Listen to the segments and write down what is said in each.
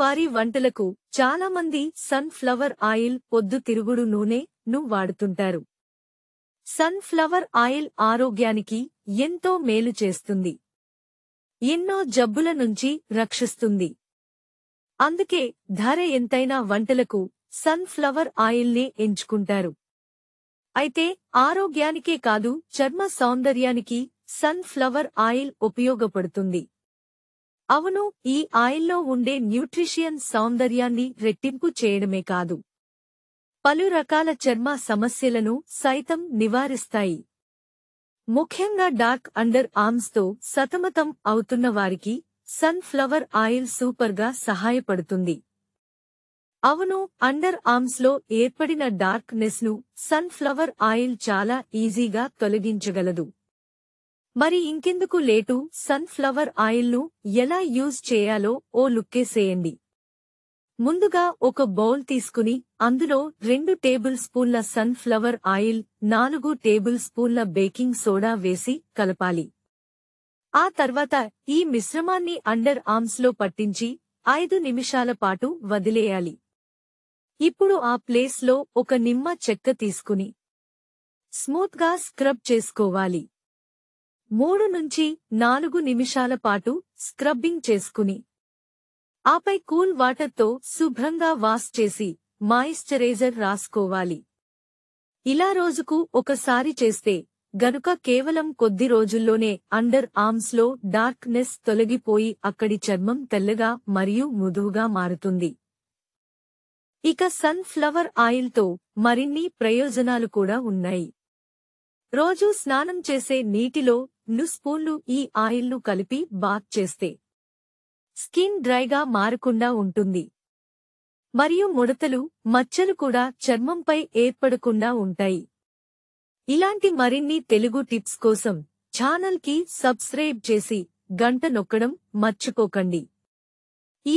వారి వంటలకు చాలామంది సన్ ఫ్లవర్ ఆయిల్ పొద్దుతిరుగుడు నూనె ను వాడుతుంటారు సన్ ఫ్లవర్ ఆయిల్ ఆరోగ్యానికి ఎంతో మేలు చేస్తుంది ఎన్నో జబ్బుల నుంచి రక్షిస్తుంది అందుకే ధర ఎంతైనా వంటలకు సన్ ఫ్లవర్ ఆయిల్నే ఎంచుకుంటారు అయితే ఆరోగ్యానికే కాదు చర్మ సౌందర్యానికి సన్ ఫ్లవర్ ఆయిల్ ఉపయోగపడుతుంది అవును ఈ ఆయిల్లో ఉండే న్యూట్రిషియన్ సౌందర్యాన్ని రెట్టింపు చేయడమే కాదు పలు రకాల చర్మ సమస్యలను సైతం నివారిస్తాయి ముఖ్యంగా డార్క్ అండర్ ఆర్మ్స్తో సతమతం అవుతున్న వారికి సన్ ఫ్లవర్ ఆయిల్ సూపర్గా సహాయపడుతుంది అవును అండర్ ఆర్మ్స్లో ఏర్పడిన డార్క్నెస్ను సన్ ఫ్లవర్ ఆయిల్ చాలా ఈజీగా తొలగించగలదు మరి ఇంకెందుకు లేటు సన్ఫ్లవర్ ఆయిల్ను ఎలా యూజ్ చేయాలో ఓ లుక్కేసేయండి ముందుగా ఒక బౌల్ తీసుకుని అందులో రెండు టేబుల్ స్పూన్ల సన్ఫ్లవర్ ఆయిల్ నాలుగు టేబుల్ స్పూన్ల బేకింగ్ సోడా వేసి కలపాలి ఆ తర్వాత ఈ మిశ్రమాన్ని అండర్ ఆర్మ్స్లో పట్టించి ఐదు నిమిషాల పాటు వదిలేయాలి ఇప్పుడు ఆ ప్లేస్లో ఒక నిమ్మ చెక్క తీసుకుని స్మూత్గా స్క్రబ్ చేసుకోవాలి మూడు నుంచి నాలుగు నిమిషాల పాటు స్క్రబ్బింగ్ చేసుకుని ఆపై కూల్ వాటర్తో శుభ్రంగా వాష్ చేసి మాయిశ్చరైజర్ రాసుకోవాలి ఇలా రోజుకు ఒకసారి చేస్తే గనుక కేవలం కొద్ది రోజుల్లోనే అండర్ ఆర్మ్స్లో డార్క్నెస్ తొలగిపోయి అక్కడి చర్మం తెల్లగా మరియు మృదువుగా మారుతుంది ఇక సన్ ఫ్లవర్ ఆయిల్తో మరిన్ని ప్రయోజనాలు కూడా ఉన్నాయి రోజూ స్నానం చేసే నీటిలో ను స్పూన్లు ఈ ఆయిల్ను కలిపి బాత్ చేస్తే స్కిన్ డ్రైగా మారకుండా ఉంటుంది మరియు ముడతలు మచ్చలు కూడా చర్మంపై ఏర్పడకుండా ఉంటాయి ఇలాంటి మరిన్ని తెలుగు టిప్స్ కోసం ఛానల్కి సబ్స్క్రైబ్ చేసి గంట నొక్కడం మర్చిపోకండి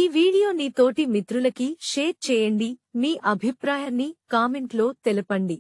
ఈ వీడియో తోటి మిత్రులకి షేర్ చేయండి మీ అభిప్రాయాన్ని కామెంట్లో తెలపండి